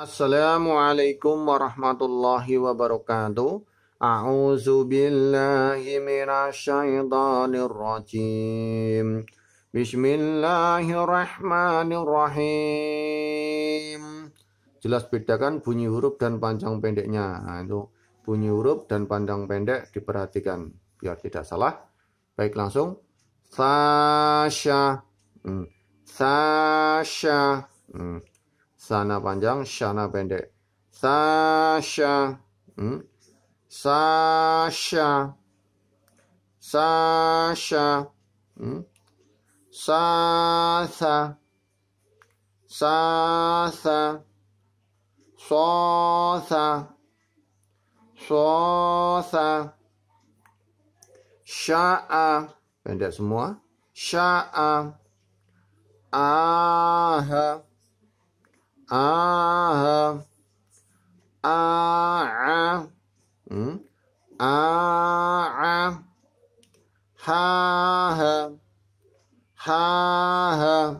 Assalamualaikum warahmatullahi wabarakatuh. A'udzu billahi minasyaitonir rajim. Bismillahirrahmanirrahim. Jelas bedakan bunyi huruf dan panjang pendeknya. Nah, itu bunyi huruf dan panjang pendek diperhatikan biar tidak salah. Baik langsung. Sasha. Hmm. Sasha. Hmm. Sana panjang, sana pendek. Sasha. Hmm? Sasha. Sasha. Hmm? Sasa. Sasa. Sosa. Sosa. Sha'a, Pendek semua. Sha'a, Aha. a hơ a a ừ. a a ha hơ ha hơ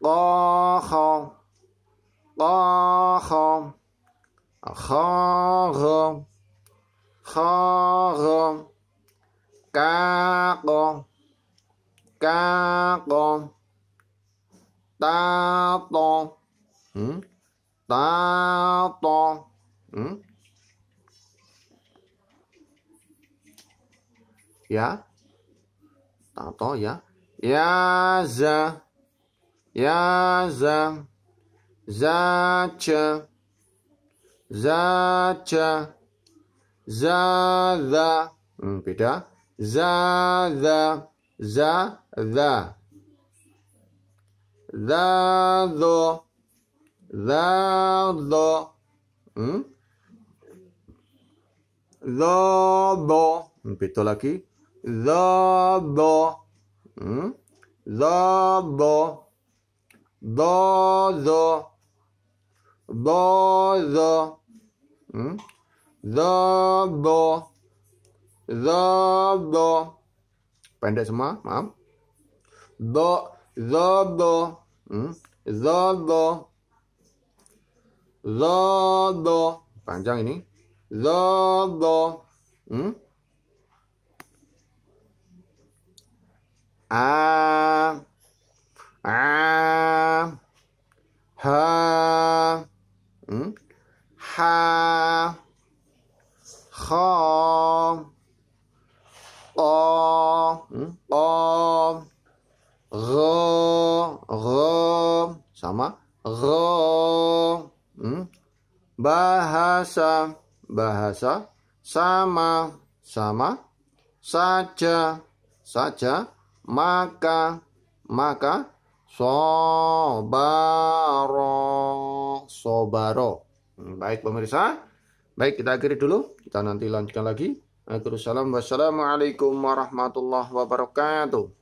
go không go không à, khó gom khó gom cá con cá ta to hmm? ta to hmm? ya ta to ya ya za ya za za cha za cha za za hmm, beda za za za za dado, dado, ¿Mm? dobo, pistola aquí, dobo, ¿Mm? dobo, dodo, dodo, ¿Mm? dobo, dobo, pendek semua, maaf, do, Dodo. Hmm? Dodo. Dodo. Panjang ini. Dodo. Hmm? A. A. Ha. Hmm? Ha. Kha. Ro. Hmm? Bahasa, bahasa, sama, sama, saja, saja, maka, maka, sobaro, sobaro. Hmm, baik pemirsa, baik kita akhiri dulu. Kita nanti lanjutkan lagi. assalamualaikum wassalamualaikum warahmatullahi wabarakatuh.